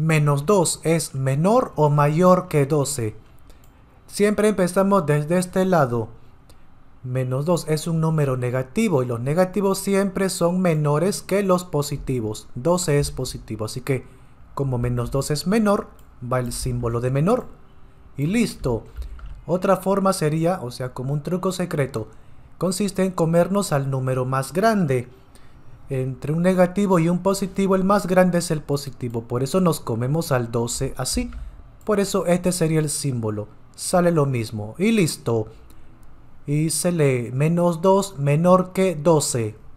menos 2 es menor o mayor que 12. Siempre empezamos desde este lado. Menos 2 es un número negativo y los negativos siempre son menores que los positivos. 12 es positivo, así que como menos 2 es menor, va el símbolo de menor. Y listo. Otra forma sería, o sea, como un truco secreto, consiste en comernos al número más grande entre un negativo y un positivo, el más grande es el positivo. Por eso nos comemos al 12 así. Por eso este sería el símbolo. Sale lo mismo. Y listo. Y se lee menos 2 menor que 12.